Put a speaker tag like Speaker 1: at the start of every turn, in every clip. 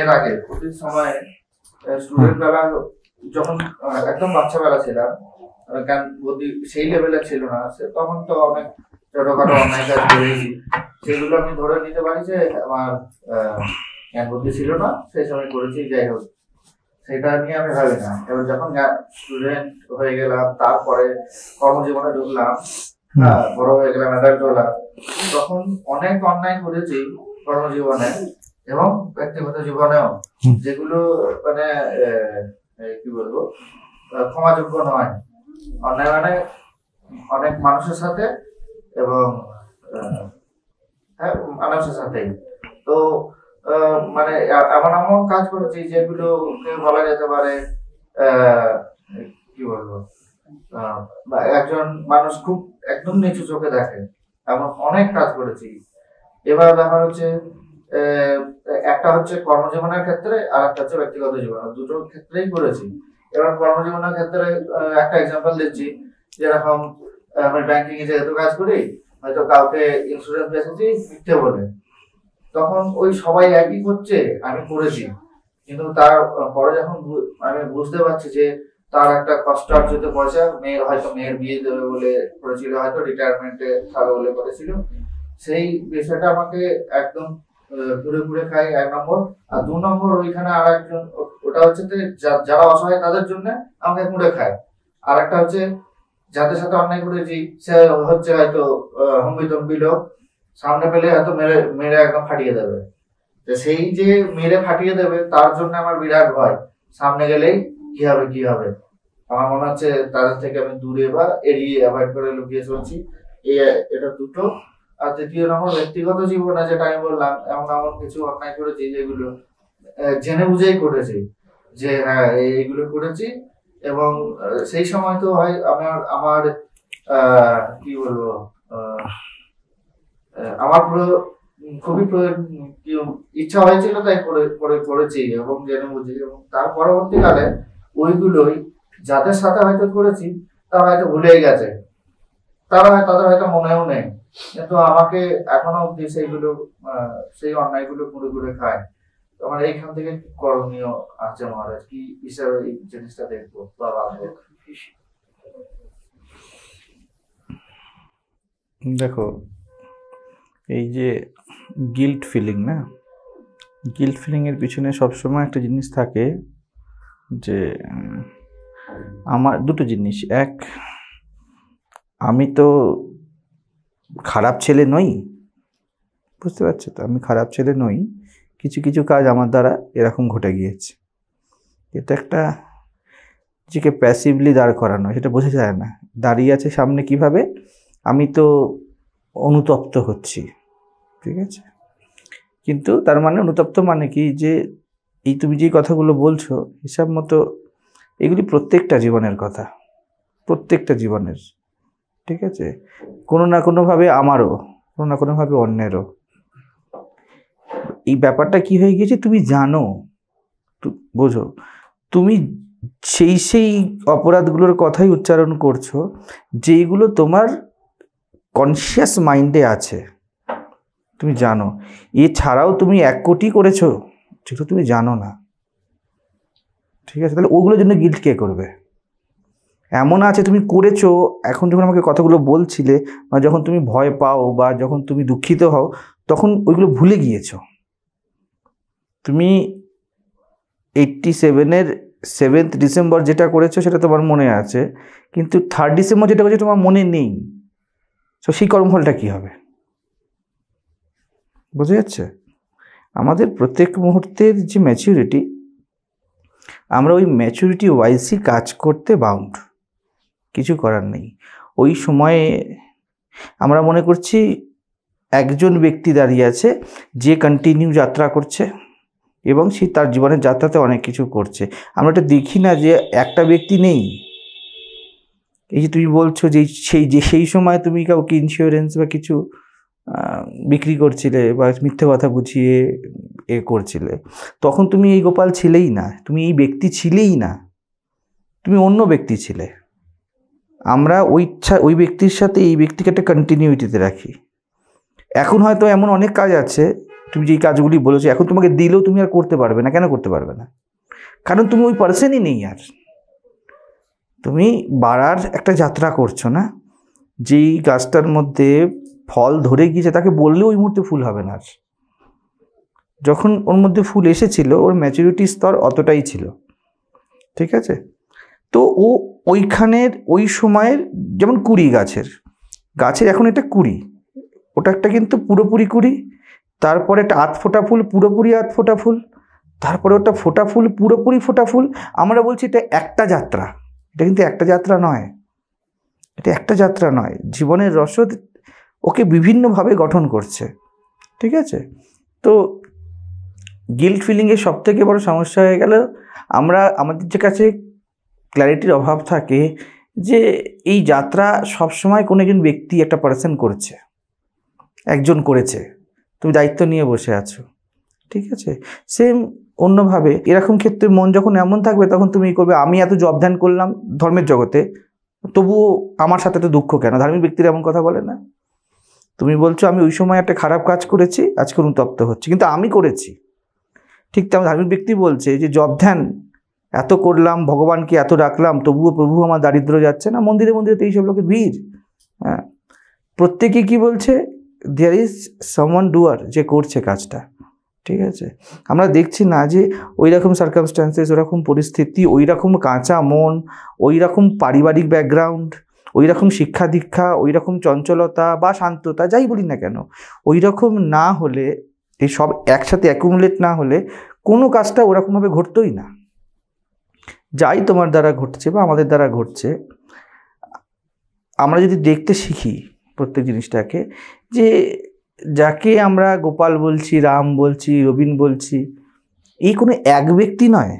Speaker 1: এর আগে কোভিড সময়ে স্টুডেন্ট বেলা যখন একদম বাচ্চা বেলা ছিলাম গান বদি সেই লেভেলে ছিল না সে তখন তো অনেক ছোটখাটো অনলাইন কাজ করেছি সেগুলো আমি ধরে নিতে পারি যে আমার জ্ঞান বুদ্ধি ছিল না সেই সময় করেছি যাই হোক সেটা নিয়ে আমি ভাবি না এবার যখন স্টুডেন্ট হয়ে গেলাম তারপরে কর্মজীবনে ঢুকলাম বড় হয়ে গেলাম অ্যাডাল্ট হলাম তখন অনেক অন্যায় করেছি কর্মজীবনে এবং ব্যক্তিগত জীবনেও যেগুলো মানে কি বলবো ক্ষমাযোগ্য নয় অনেক অনেক মানে অনেক মানুষের সাথে এবং হ্যাঁ মানুষের সাথেই তো মানে এমন এমন কাজ করেছি যেগুলো বলা যেতে পারে কি বলবো একজন মানুষ খুব একদম নিচু চোখে দেখে এমন অনেক কাজ করেছি এবার ব্যাপার হচ্ছে একটা হচ্ছে কর্মজীবনের ক্ষেত্রে আর একটা হচ্ছে ব্যক্তিগত জীবন দুটো ক্ষেত্রেই করেছি এবার কর্মজীবনের ক্ষেত্রে একটা এক্সাম্পল দিচ্ছি যেরকম আমি ব্যাংকিং এ যেহেতু কাজ করি হয়তো কাউকে ইন্স্যুরেন্স বেসেছি মিথ্যে বলে তখন ওই সবাই একই করছে আমি করেছি কিন্তু তার পরে যখন আমি বুঝতে পারছি যে তার একটা কষ্ট অর্জিত পয়সা মেয়ের হয়তো মেয়ের বিয়ে দেবে বলে করেছিল হয়তো রিটায়ারমেন্টে থাকবে বলে করেছিল সেই বিষয়টা আমাকে একদম ঘুরে ঘুরে খায় এক নম্বর আর দু নম্বর ওইখানে আর একজন ওটা হচ্ছে যে যারা অসহায় তাদের জন্য আমাকে ঘুরে খায় আর একটা হচ্ছে যাদের সাথে অন্যায় করেছি সে হচ্ছে হয়তো হম্বি তম্বি লোক সামনে পেলে হয়তো মেরে মেরে একদম ফাটিয়ে দেবে সেই যে মেরে ফাটিয়ে দেবে তার জন্য আমার বিরাট ভয় সামনে গেলেই কি হবে কি হবে আমার মনে হচ্ছে তাদের থেকে আমি দূরে বা এড়িয়ে অ্যাভয়েড করে লুকিয়ে চলছি এই এটা দুটো আর দ্বিতীয় নম্বর ব্যক্তিগত জীবনে যেটা আমি বললাম এমন এমন কিছু অন্যায় করেছি যেগুলো জেনে বুঝেই করেছি যে হ্যাঁ এইগুলো করেছি এবং সেই সময় তো হয় আমার আমার কি বলবো আমার পুরো খুবই ইচ্ছা হয়েছিল তাই করে করে করেছি এবং জেনে বুঝেছি এবং তার পরবর্তীকালে ওইগুলোই যাদের সাথে হয়তো করেছি তারা হয়তো ভুলেই গেছে তারা তাদের হয়তো মনেও নেই কিন্তু আমাকে এখনো অব্দি সেইগুলো সেই অন্যায়গুলো ঘুরে ঘুরে খায় আমার এইখান থেকে করণীয় আছে মহারাজ কি হিসাবে এই জিনিসটা দেখবো বা রাখবো
Speaker 2: দেখো এই যে গিল্ট ফিলিং না গিল্ট ফিলিংয়ের পিছনে সবসময় একটা জিনিস থাকে যে আমার দুটো জিনিস এক আমি তো খারাপ ছেলে নই বুঝতে পারছো তো আমি খারাপ ছেলে নই কিছু কিছু কাজ আমার দ্বারা এরকম ঘটে গিয়েছে এটা একটা নিজেকে প্যাসিভলি দাঁড় করানো সেটা বোঝা যায় না দাঁড়িয়ে আছে সামনে কিভাবে আমি তো অনুতপ্ত হচ্ছি ঠিক আছে কিন্তু তার মানে অনুতপ্ত মানে কি যে এই তুমি যে কথাগুলো বলছো হিসাব মতো এগুলি প্রত্যেকটা জীবনের কথা প্রত্যেকটা জীবনের ঠিক আছে কোনো না কোনোভাবে আমারও কোনো না কোনোভাবে অন্যেরও এই ব্যাপারটা কি হয়ে গিয়েছে তুমি জানো বোঝো তুমি সেই সেই অপরাধগুলোর কথাই উচ্চারণ করছো যেইগুলো তোমার কনসিয়াস মাইন্ডে আছে তুমি জানো এছাড়াও তুমি এক কোটি করেছো যেটা তুমি জানো না ঠিক আছে তাহলে ওগুলোর জন্য গিল্ট কে করবে এমন আছে তুমি করেছো এখন যখন আমাকে কথাগুলো বলছিলে বা যখন তুমি ভয় পাও বা যখন তুমি দুঃখিত হও তখন ওইগুলো ভুলে গিয়েছো তুমি এইট্টি সেভেনের সেভেন্থ ডিসেম্বর যেটা করেছো সেটা তোমার মনে আছে কিন্তু থার্ড ডিসেম্বর যেটা করেছো তোমার মনে নেই তো সেই কর্মফলটা কী হবে বোঝা যাচ্ছে আমাদের প্রত্যেক মুহূর্তের যে ম্যাচিউরিটি আমরা ওই ম্যাচুরিটি ওয়াইজই কাজ করতে বাউন্ড কিছু করার নেই ওই সময়ে আমরা মনে করছি একজন ব্যক্তি দাঁড়িয়ে আছে যে কন্টিনিউ যাত্রা করছে এবং সে তার জীবনের যাত্রাতে অনেক কিছু করছে আমরা এটা দেখি না যে একটা ব্যক্তি নেই এই যে তুমি বলছো যে সেই যে সেই সময় তুমি কাউকে ইন্স্যুরেন্স বা কিছু বিক্রি করছিলে বা মিথ্যে কথা বুঝিয়ে এ করছিলে তখন তুমি এই গোপাল ছিলেই না তুমি এই ব্যক্তি ছিলেই না তুমি অন্য ব্যক্তি ছিলে আমরা ওই ইচ্ছা ওই ব্যক্তির সাথে এই ব্যক্তিকে একটা কন্টিনিউটিতে রাখি এখন হয়তো এমন অনেক কাজ আছে তুমি যেই কাজগুলি বলেছো এখন তোমাকে দিলেও তুমি আর করতে পারবে না কেন করতে পারবে না কারণ তুমি ওই পার্সেনই নেই আর তুমি বাড়ার একটা যাত্রা করছো না যেই গাছটার মধ্যে ফল ধরে গিয়েছে তাকে বললেও ওই মুহূর্তে ফুল হবে না আর যখন ওর মধ্যে ফুল এসেছিল ওর ম্যাচুরিটি স্তর অতটাই ছিল ঠিক আছে তো ও ওইখানের ওই সময়ের যেমন কুড়ি গাছের গাছের এখন এটা কুড়ি ওটা একটা কিন্তু পুরোপুরি কুড়ি তারপরে একটা আধ ফোটা ফুল পুরোপুরি আধ ফোটা ফুল তারপরে ওটা ফোটা ফুল পুরোপুরি ফোটা ফুল আমরা বলছি এটা একটা যাত্রা এটা কিন্তু একটা যাত্রা নয় এটা একটা যাত্রা নয় জীবনের রসদ ওকে বিভিন্নভাবে গঠন করছে ঠিক আছে তো গিল্ট ফিলিংয়ের সবথেকে বড় সমস্যা হয়ে গেল আমরা আমাদের যে কাছে ক্ল্যারিটির অভাব থাকে যে এই যাত্রা সব সময় কোনো একজন ব্যক্তি একটা পার্সন করেছে একজন করেছে তুমি দায়িত্ব নিয়ে বসে আছো ঠিক আছে সেম অন্যভাবে এরকম ক্ষেত্রে মন যখন এমন থাকবে তখন তুমি করবে আমি এত জব ধ্যান করলাম ধর্মের জগতে তবুও আমার সাথে তো দুঃখ কেন ধার্মিক ব্যক্তিরা এমন কথা বলে না তুমি বলছো আমি ওই সময় একটা খারাপ কাজ করেছি আজকে অনুতপ্ত হচ্ছে কিন্তু আমি করেছি ঠিক তেমন ধার্মিক ব্যক্তি বলছে যে জব ধ্যান এত করলাম ভগবানকে এত রাখলাম তবুও প্রভু আমার দারিদ্র যাচ্ছে না মন্দিরে মন্দিরে তো এইসব লোকের ভিড় হ্যাঁ প্রত্যেকে কি বলছে দেয়ার ইজ সামান ডুয়ার যে করছে কাজটা ঠিক আছে আমরা দেখছি না যে ওই রকম সার্কামস্ট্যান্সেস ওরকম পরিস্থিতি ওই রকম কাঁচা মন ওই রকম পারিবারিক ব্যাকগ্রাউন্ড ওই রকম শিক্ষা দীক্ষা ওই রকম চঞ্চলতা বা শান্ততা যাই বলি না কেন ওই রকম না হলে এই সব একসাথে অ্যাকুমুলেট না হলে কোনো কাজটা ওরকমভাবে ঘটতোই না যাই তোমার দ্বারা ঘটছে বা আমাদের দ্বারা ঘটছে আমরা যদি দেখতে শিখি প্রত্যেক জিনিসটাকে যে যাকে আমরা গোপাল বলছি রাম বলছি রবীন বলছি এই কোনো এক ব্যক্তি নয়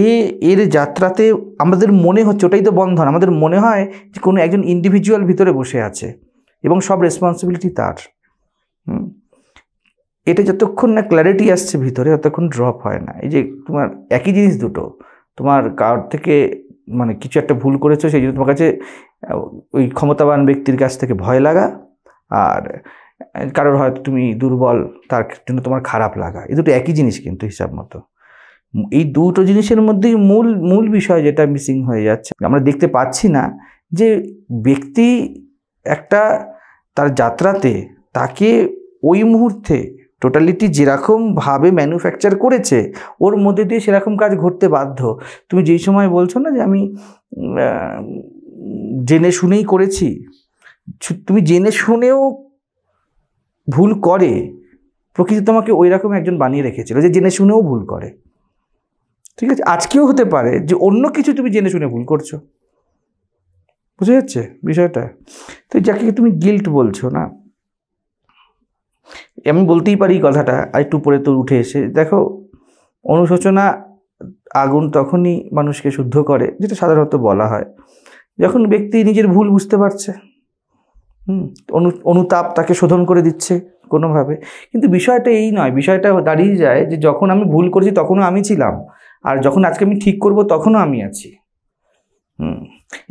Speaker 2: এ এর যাত্রাতে আমাদের মনে হচ্ছে ওটাই তো বন্ধন আমাদের মনে হয় যে কোনো একজন ইন্ডিভিজুয়াল ভিতরে বসে আছে এবং সব রেসপন্সিবিলিটি তার হুম এটা যতক্ষণ না ক্ল্যারিটি আসছে ভিতরে ততক্ষণ ড্রপ হয় না এই যে তোমার একই জিনিস দুটো তোমার কার থেকে মানে কিছু একটা ভুল করেছো সেই জন্য তোমার কাছে ওই ক্ষমতাবান ব্যক্তির কাছ থেকে ভয় লাগা আর কারোর হয়তো তুমি দুর্বল তার জন্য তোমার খারাপ লাগা এই দুটো একই জিনিস কিন্তু হিসাব মতো এই দুটো জিনিসের মধ্যেই মূল মূল বিষয় যেটা মিসিং হয়ে যাচ্ছে আমরা দেখতে পাচ্ছি না যে ব্যক্তি একটা তার যাত্রাতে তাকে ওই মুহূর্তে টোটালিটি যেরকমভাবে ম্যানুফ্যাকচার করেছে ওর মধ্যে দিয়ে সেরকম কাজ ঘটতে বাধ্য তুমি যেই সময় বলছো না যে আমি জেনে শুনেই করেছি তুমি জেনে শুনেও ভুল করে প্রকৃতি তোমাকে ওই রকম একজন বানিয়ে রেখেছিল যে জেনে শুনেও ভুল করে ঠিক আছে আজকেও হতে পারে যে অন্য কিছু তুমি জেনে শুনে ভুল করছো বুঝে যাচ্ছে বিষয়টা তো যাকে তুমি গিল্ট বলছো না আমি বলতেই পারি কথাটা একটু পরে তো উঠে এসে দেখো অনুশোচনা আগুন তখনই মানুষকে শুদ্ধ করে যেটা সাধারণত বলা হয় যখন ব্যক্তি নিজের ভুল বুঝতে পারছে হুম অনু অনুতাপ তাকে শোধন করে দিচ্ছে কোনোভাবে কিন্তু বিষয়টা এই নয় বিষয়টা দাঁড়িয়ে যায় যে যখন আমি ভুল করেছি তখনও আমি ছিলাম আর যখন আজকে আমি ঠিক করব তখনও আমি আছি হুম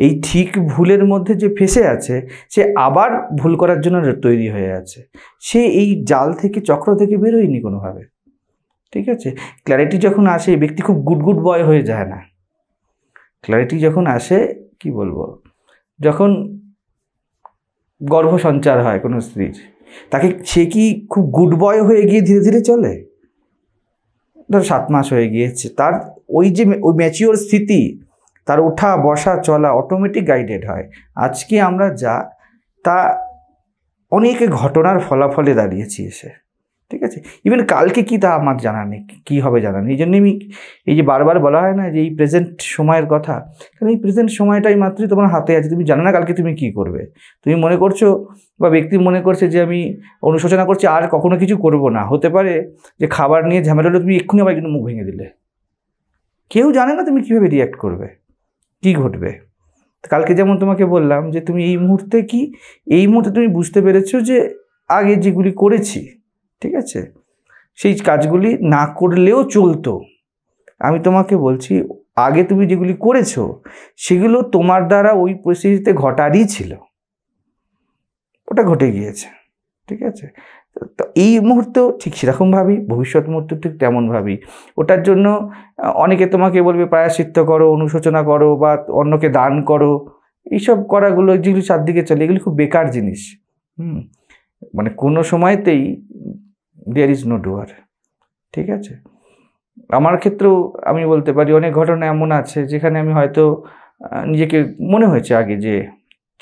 Speaker 2: এই ঠিক ভুলের মধ্যে যে ফেসে আছে সে আবার ভুল করার জন্য তৈরি হয়ে আছে সে এই জাল থেকে চক্র থেকে বেরোয়নি কোনোভাবে ঠিক আছে ক্ল্যারিটি যখন আসে ব্যক্তি খুব গুড গুড বয় হয়ে যায় না ক্ল্যারিটি যখন আসে কি বলবো যখন গর্ভ সঞ্চার হয় কোনো স্ত্রীর তাকে সে কি খুব গুড বয় হয়ে গিয়ে ধীরে ধীরে চলে ধর সাত মাস হয়ে গিয়েছে তার ওই যে ওই ম্যাচিওর স্থিতি তার ওঠা বসা চলা অটোমেটিক গাইডেড হয় আজকে আমরা যা তা অনেক ঘটনার ফলাফলে দাঁড়িয়েছি এসে ঠিক আছে ইভেন কালকে কি তা আমার জানা নেই কী হবে জানা নেই এই জন্যই আমি এই যে বারবার বলা হয় না যে এই প্রেজেন্ট সময়ের কথা কারণ এই প্রেজেন্ট সময়টাই মাত্রই তোমার হাতে আছে তুমি জানো না কালকে তুমি কি করবে তুমি মনে করছো বা ব্যক্তি মনে করছে যে আমি অনুশোচনা করছি আর কখনো কিছু করব না হতে পারে যে খাবার নিয়ে ঝামেলা হলে তুমি এক্ষুনি আবার কিন্তু মুখ ভেঙে দিলে কেউ জানে না তুমি কীভাবে রিয়াক্ট করবে কি ঘটবে কালকে যেমন তোমাকে বললাম যে তুমি এই মুহূর্তে কি এই মুহূর্তে তুমি বুঝতে পেরেছো যে আগে যেগুলি করেছি ঠিক আছে সেই কাজগুলি না করলেও চলতো আমি তোমাকে বলছি আগে তুমি যেগুলি করেছো সেগুলো তোমার দ্বারা ওই পরিস্থিতিতে ঘটারই ছিল ওটা ঘটে গিয়েছে ঠিক আছে তো এই মুহূর্ত ঠিক সেরকম ভাবি ভবিষ্যৎ মুহূর্ত ঠিক তেমন ভাবি ওটার জন্য অনেকে তোমাকে বলবে প্রায়শ্চিত্ত করো অনুশোচনা করো বা অন্যকে দান করো এইসব করাগুলো যেগুলি চারদিকে চলে এগুলি খুব বেকার জিনিস হুম মানে কোনো সময়তেই দেয়ার ইজ নো ডুয়ার ঠিক আছে আমার ক্ষেত্রেও আমি বলতে পারি অনেক ঘটনা এমন আছে যেখানে আমি হয়তো নিজেকে মনে হয়েছে আগে যে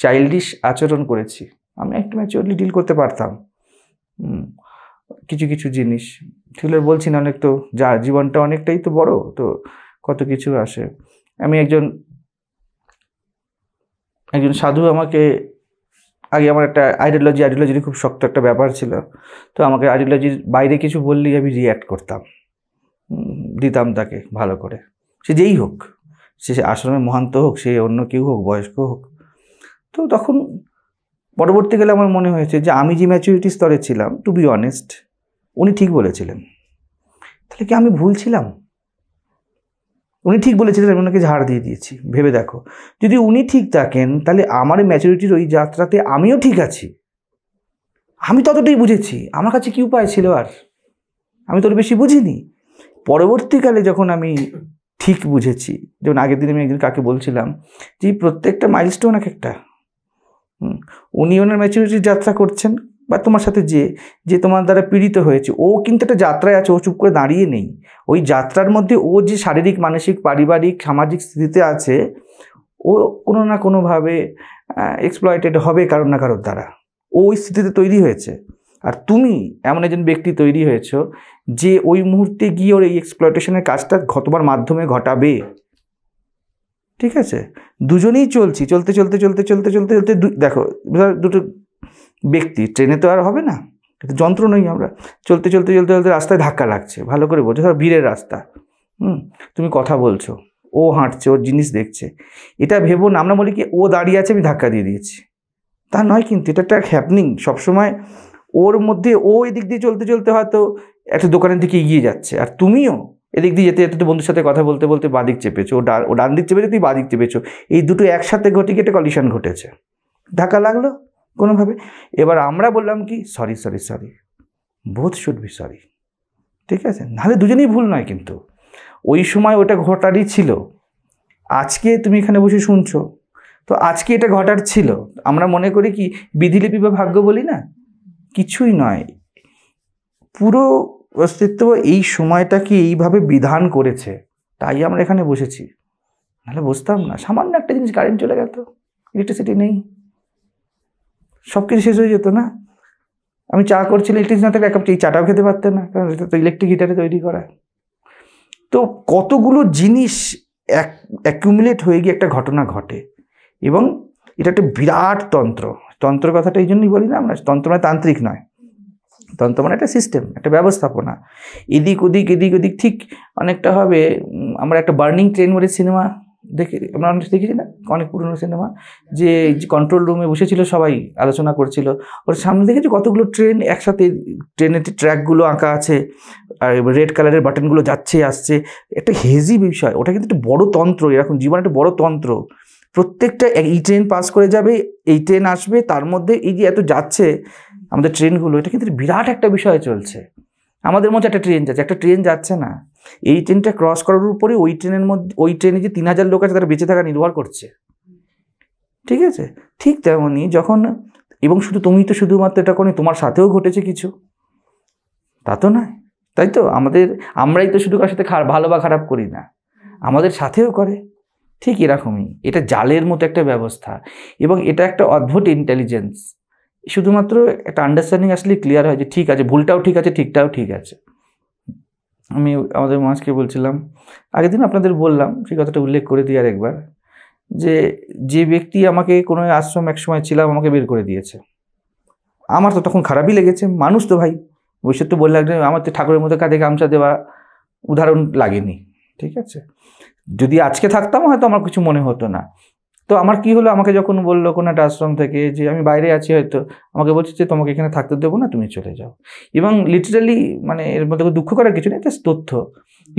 Speaker 2: চাইল্ডিশ আচরণ করেছি আমি একটু ম্যাচিওরলি ডিল করতে পারতাম কিছু কিছু জিনিস সেগুলো বলছি না অনেক তো যা জীবনটা অনেকটাই তো বড় তো কত কিছু আসে আমি একজন একজন সাধু আমাকে আগে আমার একটা আইডিওলজি আইডিওলজির খুব শক্ত একটা ব্যাপার ছিল তো আমাকে আইডিওলজির বাইরে কিছু বললেই আমি রিয়্যাক্ট করতাম দিতাম তাকে ভালো করে সে যেই হোক সে আশ্রমে মহান্ত হোক সে অন্য কেউ হোক বয়স্ক হোক তো তখন পরবর্তীকালে আমার মনে হয়েছে যে আমি যে ম্যাচুরিটি স্তরে ছিলাম টু বি অনেস্ট উনি ঠিক বলেছিলেন তাহলে কি আমি ভুল ছিলাম উনি ঠিক বলেছিলেন আমি ওনাকে ঝাড় দিয়ে দিয়েছি ভেবে দেখো যদি উনি ঠিক থাকেন তাহলে আমার ম্যাচুরিটির ওই যাত্রাতে আমিও ঠিক আছি আমি ততটাই বুঝেছি আমার কাছে কী উপায় ছিল আর আমি তোর বেশি বুঝিনি পরবর্তীকালে যখন আমি ঠিক বুঝেছি যেমন আগের দিন আমি একদিন কাকে বলছিলাম যে প্রত্যেকটা মাইলস্টোন এক একটা উনি ওনার ম্যাচুরিটির যাত্রা করছেন বা তোমার সাথে যে যে তোমার দ্বারা পীড়িত হয়েছে ও কিন্তু একটা যাত্রায় আছে ও চুপ করে দাঁড়িয়ে নেই ওই যাত্রার মধ্যে ও যে শারীরিক মানসিক পারিবারিক সামাজিক স্থিতিতে আছে ও কোনো না কোনোভাবে এক্সপ্লয়েটেড হবে কারোর না কারোর দ্বারা ও ওই স্থিতিতে তৈরি হয়েছে আর তুমি এমন একজন ব্যক্তি তৈরি হয়েছ যে ওই মুহূর্তে গিয়ে ওর এই এক্সপ্লয়টেশনের কাজটা ঘটবার মাধ্যমে ঘটাবে ঠিক আছে দুজনেই চলছি চলতে চলতে চলতে চলতে চলতে চলতে দেখো দুটো ব্যক্তি ট্রেনে তো আর হবে না কিন্তু যন্ত্র নই আমরা চলতে চলতে চলতে চলতে রাস্তায় ধাক্কা লাগছে ভালো করে বলছো ধর ভিড়ের রাস্তা হুম তুমি কথা বলছো ও হাঁটছে ওর জিনিস দেখছে এটা ভেবো না আমরা বলি কি ও দাঁড়িয়ে আছে আমি ধাক্কা দিয়ে দিয়েছি তা নয় কিন্তু এটা একটা হ্যাপনিং সবসময় ওর মধ্যে ও এদিক দিয়ে চলতে চলতে হয়তো একটা দোকানের দিকে এগিয়ে যাচ্ছে আর তুমিও এদিক দিয়ে যেতে যেতে বন্ধুর সাথে কথা বলতে বলতে বাদিক চেপেছো ও ডান ও ডান দিক চেপেছে তুই বাদিক চেপেছো এই দুটো একসাথে ঘটে গিয়ে একটা কলিশন ঘটেছে ধাক্কা লাগলো কোনোভাবে এবার আমরা বললাম কি সরি সরি সরি বোধ শুড বি সরি ঠিক আছে নাহলে দুজনেই ভুল নয় কিন্তু ওই সময় ওটা ঘটারই ছিল আজকে তুমি এখানে বসে শুনছো তো আজকে এটা ঘটার ছিল আমরা মনে করি কি বিধিলিপি বা ভাগ্য বলি না কিছুই নয় পুরো অস্তিত্ব এই সময়টাকে এইভাবে বিধান করেছে তাই আমরা এখানে বসেছি নাহলে বসতাম না সামান্য একটা জিনিস কারেন্ট চলে গেত ইলেকট্রিসিটি নেই সব কিছু শেষ হয়ে যেত না আমি চা করছি ইলেকট্রিসিটি না থাকলে এক কাপ এই চাটাও খেতে পারতে না কারণ এটা তো ইলেকট্রিক হিটারে তৈরি করা তো কতগুলো জিনিস অ্যাকুমুলেট হয়ে গিয়ে একটা ঘটনা ঘটে এবং এটা একটা বিরাট তন্ত্র তন্ত্র কথাটা এই জন্যই বলি না আমরা তন্ত্র মানে তান্ত্রিক নয় তন্ত্র একটা সিস্টেম একটা ব্যবস্থাপনা এদিক ওদিক এদিক ওদিক ঠিক অনেকটা হবে আমরা একটা বার্নিং ট্রেন বলে সিনেমা দেখে আমরা অনেক দেখেছি না অনেক পুরনো সিনেমা যে কন্ট্রোল রুমে বসেছিল সবাই আলোচনা করছিল ওর সামনে দেখেছি কতগুলো ট্রেন একসাথে ট্রেনের ট্র্যাকগুলো আঁকা আছে আর রেড কালারের বাটনগুলো যাচ্ছে আসছে একটা হেজি বিষয় ওটা কিন্তু একটা বড় তন্ত্র এরকম জীবন একটা বড় তন্ত্র প্রত্যেকটা এই ট্রেন পাস করে যাবে এই ট্রেন আসবে তার মধ্যে এই যে এত যাচ্ছে আমাদের ট্রেনগুলো এটা কিন্তু বিরাট একটা বিষয় চলছে আমাদের মধ্যে একটা ট্রেন যাচ্ছে একটা ট্রেন যাচ্ছে না এই ট্রেনটা ক্রস করার উপরে ওই ট্রেনের মধ্যে ওই ট্রেনে যে তিন হাজার লোক আছে তারা বেঁচে থাকা নির্ভর করছে ঠিক আছে ঠিক তেমনই যখন এবং শুধু তুমি তো শুধুমাত্র এটা করি তোমার সাথেও ঘটেছে কিছু তা তো নয় তাই তো আমাদের আমরাই তো শুধু কার সাথে খারাপ ভালো বা খারাপ করি না আমাদের সাথেও করে ঠিক এরকমই এটা জালের মতো একটা ব্যবস্থা এবং এটা একটা অদ্ভুত ইন্টেলিজেন্স শুধুমাত্র একটা আন্ডারস্ট্যান্ডিং আসলে ক্লিয়ার হয় যে ঠিক আছে ভুলটাও ঠিক আছে ঠিকটাও ঠিক আছে আমি আমাদের মাছকে বলছিলাম আগের দিন আপনাদের বললাম সেই কথাটা উল্লেখ করে দিই আর একবার যে যে ব্যক্তি আমাকে কোনো আশ্রম এক সময় ছিলাম আমাকে বের করে দিয়েছে আমার তো তখন খারাপই লেগেছে মানুষ তো ভাই ভবিষ্যৎ তো বললে একজন আমার তো ঠাকুরের মধ্যে কাঁধে গামছা দেওয়া উদাহরণ লাগেনি ঠিক আছে যদি আজকে থাকতাম হয়তো আমার কিছু মনে হতো না তো আমার কি হলো আমাকে যখন বললো কোনো একটা আশ্রম থেকে যে আমি বাইরে আছি হয়তো আমাকে বলছে যে তোমাকে এখানে থাকতে দেবো না তুমি চলে যাও এবং লিটারালি মানে এর মধ্যে দুঃখ করার কিছু নেই জাস্ট তথ্য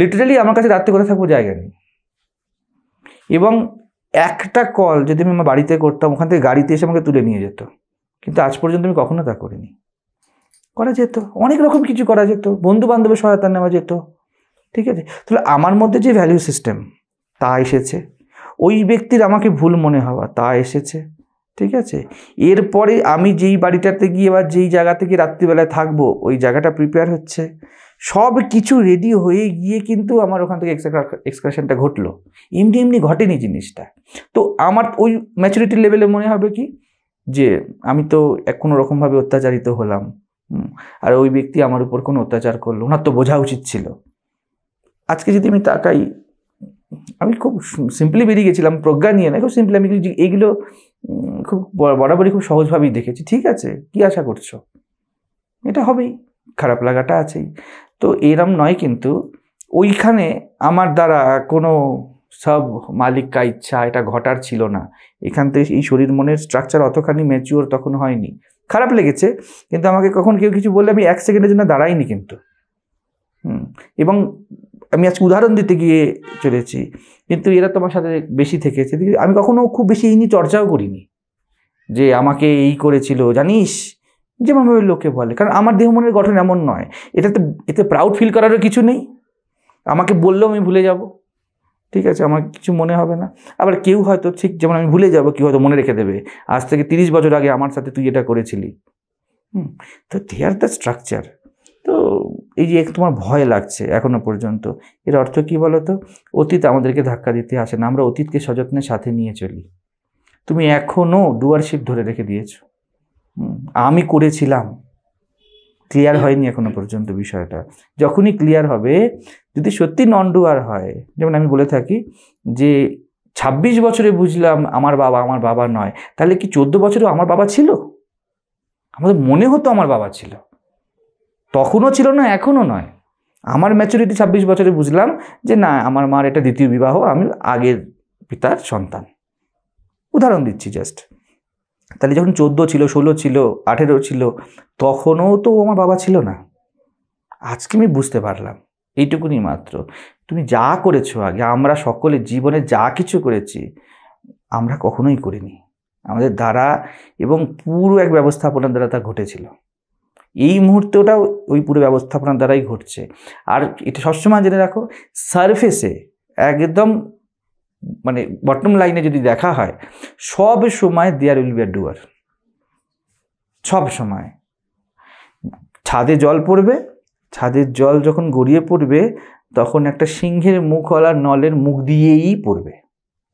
Speaker 2: লিটারালি আমার কাছে রাত্রে করে থাকবো জায়গা নেই এবং একটা কল যদি আমি আমার বাড়িতে করতাম ওখান থেকে গাড়িতে এসে আমাকে তুলে নিয়ে যেত কিন্তু আজ পর্যন্ত আমি কখনো তা করিনি করা যেত অনেক রকম কিছু করা যেত বন্ধু বান্ধবের সহায়তা নেওয়া যেত ঠিক আছে তাহলে আমার মধ্যে যে ভ্যালু সিস্টেম তা এসেছে ওই ব্যক্তির আমাকে ভুল মনে হওয়া তা এসেছে ঠিক আছে এরপরে আমি যেই বাড়িটাতে গিয়ে বা যেই জায়গা থেকে রাত্রিবেলায় থাকবো ওই জায়গাটা প্রিপেয়ার হচ্ছে সব কিছু রেডি হয়ে গিয়ে কিন্তু আমার ওখান থেকে এক্সকারশনটা ঘটলো এমনি এমনি ঘটেনি জিনিসটা তো আমার ওই ম্যাচুরিটির লেভেলে মনে হবে কি যে আমি তো কোনো রকমভাবে অত্যাচারিত হলাম আর ওই ব্যক্তি আমার উপর কোনো অত্যাচার করলো ওনার তো বোঝা উচিত ছিল আজকে যদি আমি তাকাই আমি খুব সিম্পলি বেরিয়ে গেছিলাম প্রজ্ঞা নিয়ে না খুব সিম্পলি আমি এইগুলো খুব বরাবরই খুব সহজভাবেই দেখেছি ঠিক আছে কি আশা করছো এটা হবেই খারাপ লাগাটা আছেই তো এরম নয় কিন্তু ওইখানে আমার দ্বারা কোনো সব মালিকা ইচ্ছা এটা ঘটার ছিল না এখান থেকে এই শরীর মনের স্ট্রাকচার অতখানি ম্যাচিওর তখন হয়নি খারাপ লেগেছে কিন্তু আমাকে কখন কেউ কিছু বললে আমি এক সেকেন্ডের জন্য দাঁড়াইনি কিন্তু হুম এবং আমি আজকে উদাহরণ দিতে গিয়ে চলেছি কিন্তু এরা তোমার সাথে বেশি থেকেছে আমি কখনো খুব বেশি এই নিয়ে চর্চাও করিনি যে আমাকে এই করেছিল জানিস যেমনভাবে লোকে বলে কারণ আমার দেহ মনের গঠন এমন নয় এটাতে এতে প্রাউড ফিল করারও কিছু নেই আমাকে বললেও আমি ভুলে যাব ঠিক আছে আমার কিছু মনে হবে না আবার কেউ হয়তো ঠিক যেমন আমি ভুলে যাব কেউ হয়তো মনে রেখে দেবে আজ থেকে তিরিশ বছর আগে আমার সাথে তুই এটা করেছিলি হুম তো দে আর দ্য স্ট্রাকচার তো এই যে তোমার ভয় লাগছে এখনো পর্যন্ত এর অর্থ কি বলতো অতীত আমাদেরকে ধাক্কা দিতে আসে না আমরা অতীতকে সযত্নে সাথে নিয়ে চলি তুমি এখনও ডুয়ারশিপ ধরে রেখে দিয়েছো আমি করেছিলাম ক্লিয়ার হয়নি এখনো পর্যন্ত বিষয়টা যখনই ক্লিয়ার হবে যদি সত্যি নন ডুয়ার হয় যেমন আমি বলে থাকি যে ২৬ বছরে বুঝলাম আমার বাবা আমার বাবা নয় তাহলে কি চোদ্দ বছরেও আমার বাবা ছিল আমাদের মনে হতো আমার বাবা ছিল তখনও ছিল না এখনও নয় আমার ম্যাচুরিটি ছাব্বিশ বছরে বুঝলাম যে না আমার মার এটা দ্বিতীয় বিবাহ আমি আগের পিতার সন্তান উদাহরণ দিচ্ছি জাস্ট তাহলে যখন চোদ্দো ছিল ষোলো ছিল আঠেরো ছিল তখনও তো আমার বাবা ছিল না আজকে আমি বুঝতে পারলাম এইটুকুনি মাত্র তুমি যা করেছো আগে আমরা সকলে জীবনে যা কিছু করেছি আমরা কখনোই করিনি আমাদের দ্বারা এবং পুরো এক ব্যবস্থাপনার দ্বারা তা ঘটেছিল এই মুহূর্তেটাও ওই পুরো ব্যবস্থাপনার দ্বারাই ঘটছে আর এটা সবসময় জেনে রাখো সারফেসে একদম মানে বটম লাইনে যদি দেখা হয় সব সময় দেয়ার উইল বি ডুয়ার সব সময় ছাদে জল পড়বে ছাদের জল যখন গড়িয়ে পড়বে তখন একটা সিংহের মুখওয়ালা নলের মুখ দিয়েই পড়বে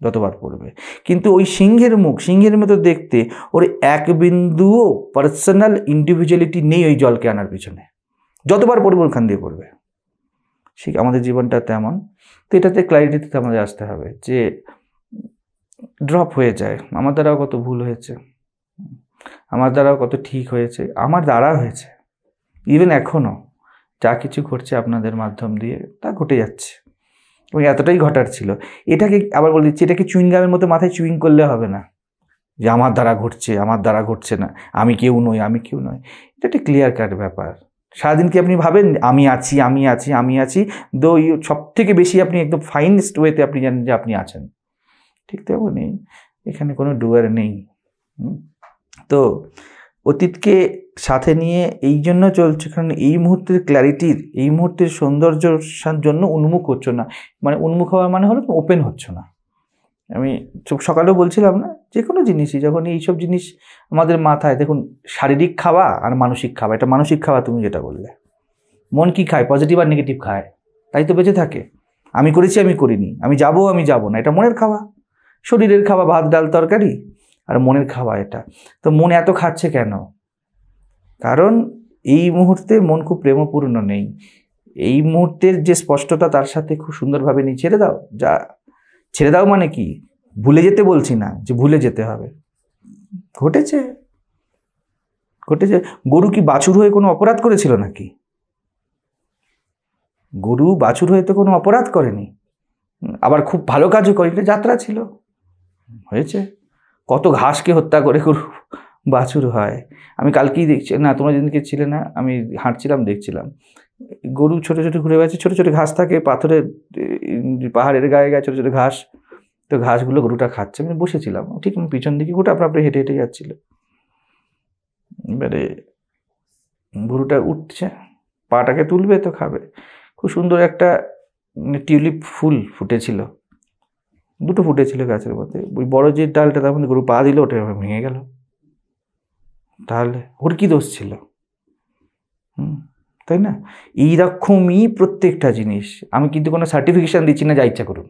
Speaker 2: যতবার পড়বে কিন্তু ওই সিংহের মুখ সিংহের মতো দেখতে ওর এক বিন্দুও পার্সোনাল ইন্ডিভিজুয়ালিটি নেই ওই জলকে আনার পিছনে যতবার পড়বে ওখান দিয়ে পড়বে সে আমাদের জীবনটা তেমন তো এটাতে ক্লারিটিতে আমাদের আসতে হবে যে ড্রপ হয়ে যায় আমার দ্বারাও কত ভুল হয়েছে আমার দ্বারাও কত ঠিক হয়েছে আমার দ্বারা হয়েছে ইভেন এখনও যা কিছু ঘটছে আপনাদের মাধ্যম দিয়ে তা ঘটে যাচ্ছে এবং এতটাই ঘটার ছিল এটাকে আবার বলে দিচ্ছি এটাকে চুইংগামের মতো মাথায় চুইং করলে হবে না যে আমার দ্বারা ঘটছে আমার দ্বারা ঘটছে না আমি কেউ নই আমি কেউ নই এটা একটা ক্লিয়ার কাট ব্যাপার সারাদিন কি আপনি ভাবেন আমি আছি আমি আছি আমি আছি দো ইউ সব থেকে বেশি আপনি একদম ফাইনেস্ট ওয়েতে আপনি জানেন যে আপনি আছেন ঠিক তেমনই এখানে কোনো ডুয়ার নেই তো অতীতকে সাথে নিয়ে এই জন্য চলছে কারণ এই মুহূর্তের ক্ল্যারিটির এই মুহূর্তের সৌন্দর্য জন্য উন্মুখ হচ্ছ না মানে উন্মুখ হওয়ার মানে হলো ওপেন হচ্ছ না আমি সকালেও বলছিলাম না যে কোনো জিনিসই যখন এইসব জিনিস আমাদের মাথায় দেখুন শারীরিক খাওয়া আর মানসিক খাওয়া এটা মানসিক খাওয়া তুমি যেটা বললে মন কি খায় পজিটিভ আর নেগেটিভ খায় তাই তো বেঁচে থাকে আমি করেছি আমি করিনি আমি যাব আমি যাব না এটা মনের খাওয়া শরীরের খাওয়া ভাত ডাল তরকারি আর মনের খাওয়া এটা তো মন এত খাচ্ছে কেন কারণ এই মুহূর্তে মন খুব প্রেমপূর্ণ নেই এই মুহূর্তের যে স্পষ্টতা তার সাথে খুব সুন্দরভাবে নিয়ে ছেড়ে দাও যা ছেড়ে দাও মানে কি ভুলে যেতে বলছি না যে ভুলে যেতে হবে ঘটেছে ঘটেছে গরু কি বাছুর হয়ে কোনো অপরাধ করেছিল নাকি গরু বাছুর হয়ে তো কোনো অপরাধ করেনি আবার খুব ভালো কাজও করেনি যাত্রা ছিল হয়েছে কত ঘাসকে হত্যা করে গরু বাছুর হয় আমি কালকেই দেখছি না তোমরা যেদিনকে ছিলে না আমি হাঁটছিলাম দেখছিলাম গরু ছোটো ছোটো ঘুরে বেড়াচ্ছে ছোটো ছোটো ঘাস থাকে পাথরের পাহাড়ের গায়ে গায়ে ছোটো ছোটো ঘাস তো ঘাসগুলো গরুটা খাচ্ছে আমি বসেছিলাম ঠিক আমি পিছন দিকে গোটা আপনার আপনি হেঁটে হেঁটে যাচ্ছিল এবারে গরুটা উঠছে পাটাকে তুলবে তো খাবে খুব সুন্দর একটা টিউলিপ ফুল ফুটেছিল দুটো ফুটেছিল গাছের মধ্যে ওই বড় যে ডালটা তার মধ্যে গরু পা দিলে ওটা ভেঙে গেল তাহলে ওর কী দোষ ছিল তাই না এইরকমই প্রত্যেকটা জিনিস আমি কিন্তু কোনো সার্টিফিকেশান দিচ্ছি না যা ইচ্ছা করুন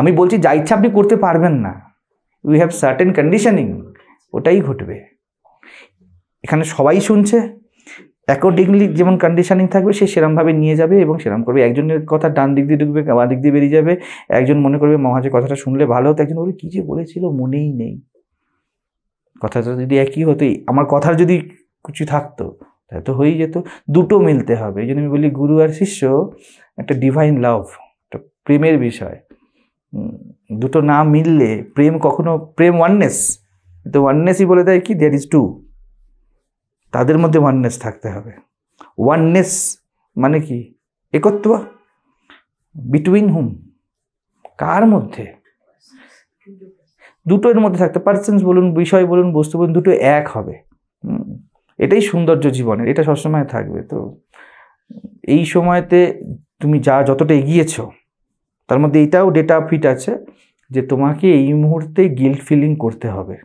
Speaker 2: আমি বলছি যা ইচ্ছা আপনি করতে পারবেন না উই হ্যাভ সার্টেন কন্ডিশনিং ওটাই ঘটবে এখানে সবাই শুনছে অ্যাকর্ডিংলি যেমন কন্ডিশনিং থাকবে সে সেরমভাবে নিয়ে যাবে এবং সেরম করবে একজনের কথা ডান দিক দিয়ে ঢুকবে বাঁ দিক দিয়ে বেরিয়ে যাবে একজন মনে করবে মহাজের কথাটা শুনলে ভালো হতো একজন বলবে কী যে বলেছিল মনেই নেই কথাটা যদি একই হতো আমার কথার যদি কিছু থাকতো তাহলে তো হয়েই যেত দুটো মিলতে হবে এই জন্য আমি বলি গুরু আর শিষ্য একটা ডিভাইন লাভ একটা প্রেমের বিষয় দুটো না মিললে প্রেম কখনো প্রেম ওয়াননেস তো ওয়াননেসই বলে দেয় কি দেয়ার ইজ টু তাদের মধ্যে ওয়াননেস থাকতে হবে ওয়াননেস মানে কি একত্ব বিটুইন হুম কার মধ্যে দুটোর মধ্যে থাকতে পার্সেন্স বলুন বিষয় বলুন বস্তু বলুন দুটো এক হবে এটাই সৌন্দর্য জীবনের এটা সবসময় থাকবে তো এই সময়তে তুমি যা যতটা এগিয়েছ তার মধ্যে এটাও ডেটা ফিট আছে যে তোমাকে এই মুহূর্তে গিল্ট ফিলিং করতে হবে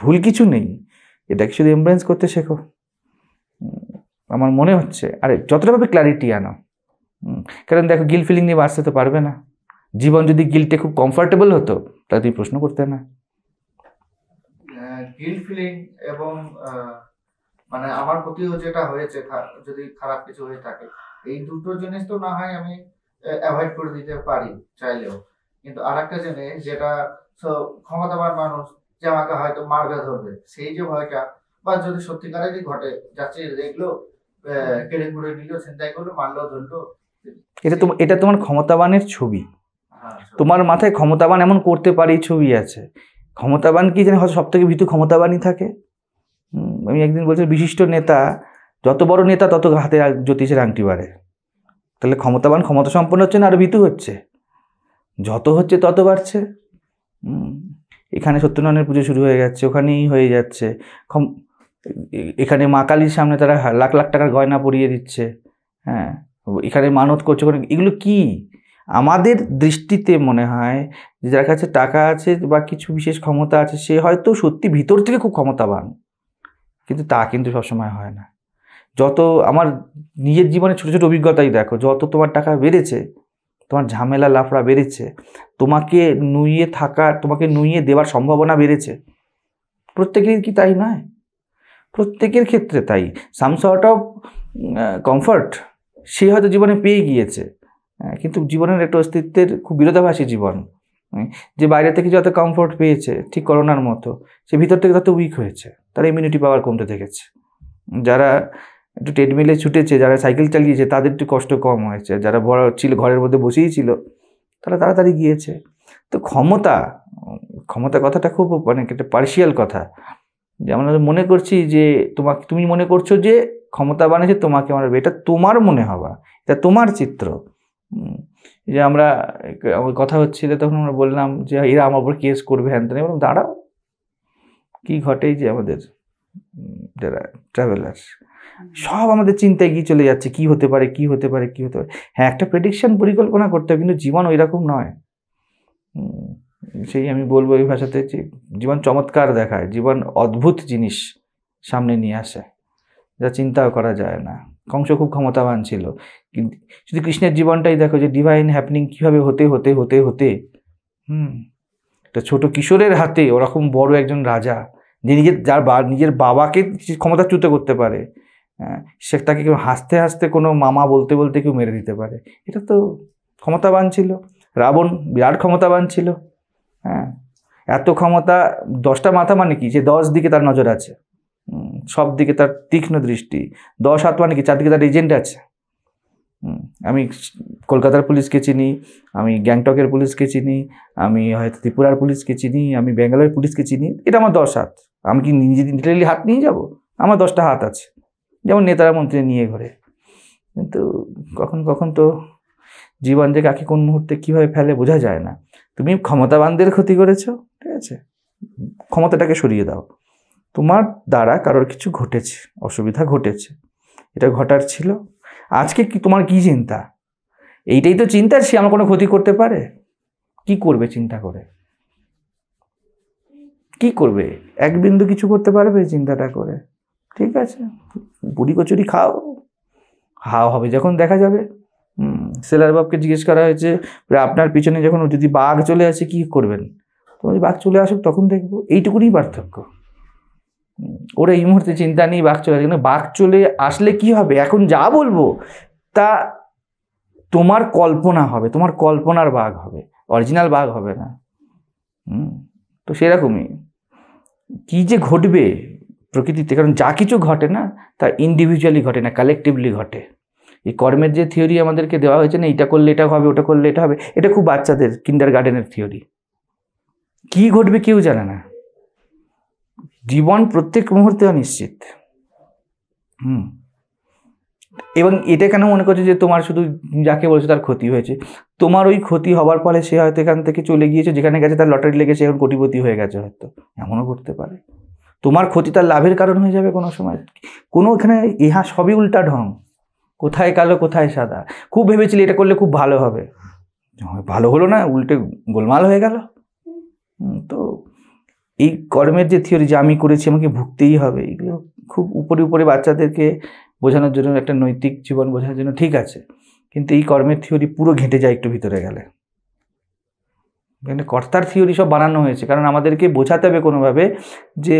Speaker 2: ভুল কিছু নেই এটাকে শুধু এমব্রেন্স করতে শেখো আমার মনে হচ্ছে আরে যতটা ভাবে ক্ল্যারিটি আনো কারণ দেখো গিল ফিলিং নিয়ে বাঁচতে তো পারবে না জীবন যদি গিল্টে খুব কমফর্টেবল হতো তাহলে তুমি প্রশ্ন করতে না
Speaker 1: গিল্ট হ্যাঁ, ফিলিং এবং মানে আমার প্রতিও যেটা হয়েছে যদি খারাপ কিছু হয়ে থাকে এই দুটো জিনিস তো না হয় আমি অ্যাভয়েড করে দিতে পারি চাইলেও কিন্তু আর একটা জিনিস যেটা ক্ষমতাবান মানুষ যে আমাকে হয়তো মার্গা ধরবে সেই যে ভয়টা বা যদি সত্যিকারেরই ঘটে যাচ্ছে দেখলো কেড়ে কুড়ে নিল চিন্তাই করলো মারলো ধরলো
Speaker 2: এটা তোমার এটা তোমার ক্ষমতাবানের ছবি তোমার মাথায় ক্ষমতাবান এমন করতে পারি ছবি আছে ক্ষমতাবান কি জানি হয়তো সব থেকে ভীতু ক্ষমতাবানই থাকে আমি একদিন বলছি বিশিষ্ট নেতা যত বড় নেতা তত হাতে জ্যোতিষের আংটি বাড়ে তাহলে ক্ষমতাবান ক্ষমতা সম্পন্ন হচ্ছে না আর ভীতু হচ্ছে যত হচ্ছে তত বাড়ছে এখানে সত্যনারায়ণের পুজো শুরু হয়ে যাচ্ছে ওখানেই হয়ে যাচ্ছে এখানে মা কালীর সামনে তারা লাখ লাখ টাকার গয়না পরিয়ে দিচ্ছে হ্যাঁ এখানে মানত করছে ওখানে এগুলো কী আমাদের দৃষ্টিতে মনে হয় যার কাছে টাকা আছে বা কিছু বিশেষ ক্ষমতা আছে সে হয়তো সত্যি ভিতর থেকে খুব ক্ষমতাবান কিন্তু তা কিন্তু সবসময় হয় না যত আমার নিজের জীবনে ছোটো ছোটো অভিজ্ঞতাই দেখো যত তোমার টাকা বেড়েছে তোমার ঝামেলা লাফড়া বেড়েছে তোমাকে নুইয়ে থাকা তোমাকে নুইয়ে দেওয়ার সম্ভাবনা বেড়েছে প্রত্যেকের কি তাই নয় প্রত্যেকের ক্ষেত্রে তাই সাম অফ কমফর্ট সে হয়তো জীবনে পেয়ে গিয়েছে হ্যাঁ, কিন্তু জীবনের একটা অস্তিত্বের খুব বিরোধাভাসী জীবন যে বাইরে থেকে যত কমফোর্ট পেয়েছে ঠিক করোনার মতো সে ভিতর থেকে তত উইক হয়েছে তার ইমিউনিটি পাওয়ার কমতে থেকেছে যারা একটু ট্রেডমিলে ছুটেছে যারা সাইকেল চালিয়েছে তাদের একটু কষ্ট কম হয়েছে যারা বড় ছিল ঘরের মধ্যে বসেই ছিল তারা তাড়াতাড়ি গিয়েছে তো ক্ষমতা ক্ষমতা কথাটা খুব মানে একটা পার্শিয়াল কথা যে আমরা মনে করছি যে তোমাকে তুমি মনে করছো যে ক্ষমতা বানিয়েছে তোমাকে আমার এটা তোমার মনে হওয়া এটা তোমার চিত্র যে আমরা কথা হচ্ছিল তখন আমরা বললাম যে এরা আমার উপর কেস করবে হ্যান তেন বললাম দাঁড়াও কী ঘটে যে আমাদের যারা ট্রাভেলার সব আমাদের চিন্তায় গিয়ে চলে যাচ্ছে কি হতে পারে কি হতে পারে কি হতে পারে হ্যাঁ একটা প্রেডিকশান পরিকল্পনা করতে হবে কিন্তু জীবন ওই রকম নয় সেই আমি বলবো এই ভাষাতে যে জীবন চমৎকার দেখায় জীবন অদ্ভুত জিনিস সামনে নিয়ে আসে যা চিন্তাও করা যায় না কংস খুব ক্ষমতাবান ছিল কিন্তু শুধু কৃষ্ণের জীবনটাই দেখো যে ডিভাইন হ্যাপনিং কীভাবে হতে হতে হতে হতে হুম একটা ছোট কিশোরের হাতে ওরকম বড় একজন রাজা যে নিজের যার বা নিজের বাবাকে ক্ষমতাচ্যুত করতে পারে হ্যাঁ, সে তাকে কেউ হাসতে হাসতে কোনো মামা বলতে বলতে কেউ মেরে দিতে পারে এটা তো ক্ষমতাবান ছিল রাবণ বিরাট ক্ষমতাবান ছিল হ্যাঁ এত ক্ষমতা দশটা মাথা মানে কি যে দশ দিকে তার নজর আছে সব দিকে তার তীক্ষ্ণ দৃষ্টি দশ হাত মানে কি চারদিকে তার এজেন্ট আছে আমি কলকাতার পুলিশকে চিনি আমি গ্যাংটকের পুলিশকে চিনি আমি হয়তো ত্রিপুরার পুলিশকে চিনি আমি ব্যাঙ্গালোরের পুলিশকে চিনি এটা আমার দশ হাত আমি কি নিজে লিটারেলি হাত নিয়ে যাব আমার দশটা হাত আছে যেমন নেতারা মন্ত্রী নিয়ে ঘরে কিন্তু কখন কখন তো জীবন যে কাকে কোন মুহূর্তে কীভাবে ফেলে বোঝা যায় না তুমি ক্ষমতাবানদের ক্ষতি করেছো ঠিক আছে ক্ষমতাটাকে সরিয়ে দাও তোমার দ্বারা কারোর কিছু ঘটেছে অসুবিধা ঘটেছে এটা ঘটার ছিল আজকে কি তোমার কি চিন্তা এইটাই তো চিন্তা সে আমার কোনো ক্ষতি করতে পারে কি করবে চিন্তা করে কি করবে এক বিন্দু কিছু করতে পারবে চিন্তাটা করে ঠিক আছে বুড়ি কচুরি খাও হাও হবে যখন দেখা যাবে সেলার বাবকে জিজ্ঞেস করা হয়েছে আপনার পিছনে যখন যদি বাঘ চলে আসে কি করবেন তো বাঘ চলে আসুক তখন দেখবো এইটুকুরই পার্থক্য ওর এই মুহূর্তে চিন্তা নেই বাঘ চলে কিন্তু বাঘ চলে আসলে কি হবে এখন যা বলবো তা তোমার কল্পনা হবে তোমার কল্পনার বাঘ হবে অরিজিনাল বাঘ হবে না তো সেরকমই কি যে ঘটবে প্রকৃতিতে কারণ যা কিছু ঘটে না তা ইন্ডিভিজুয়ালি ঘটে না কালেকটিভলি ঘটে এই কর্মের যে থিওরি আমাদেরকে দেওয়া হয়েছে না এটা করলে এটা হবে ওটা করলে এটা হবে এটা খুব বাচ্চাদের কিন্ডার গার্ডেনের থিওরি কি ঘটবে কেউ জানে না জীবন প্রত্যেক মুহূর্তে অনিশ্চিত হুম এবং এটা কেন মনে করছে যে তোমার শুধু যাকে বলছো তার ক্ষতি হয়েছে তোমার ওই ক্ষতি হবার ফলে সে হয়তো এখান থেকে চলে গিয়েছে যেখানে গেছে তার লটারি লেগেছে এখন কোটিপতি হয়ে গেছে হয়তো এমনও করতে পারে তোমার ক্ষতি তার লাভের কারণ হয়ে যাবে কোনো সময় কোনো এখানে ইহা সবই উল্টা ঢং কোথায় কালো কোথায় সাদা খুব ভেবেছিলি এটা করলে খুব ভালো হবে ভালো হলো না উল্টে গোলমাল হয়ে গেল তো এই কর্মের যে থিওরি যে আমি করেছি আমাকে ভুগতেই হবে এগুলো খুব উপরে উপরে বাচ্চাদেরকে বোঝানোর জন্য একটা নৈতিক জীবন বোঝানোর জন্য ঠিক আছে কিন্তু এই কর্মের থিওরি পুরো ঘেঁটে যায় একটু ভিতরে গেলে কর্তার থিওরি সব বানানো হয়েছে কারণ আমাদেরকে বোঝাতে হবে কোনোভাবে যে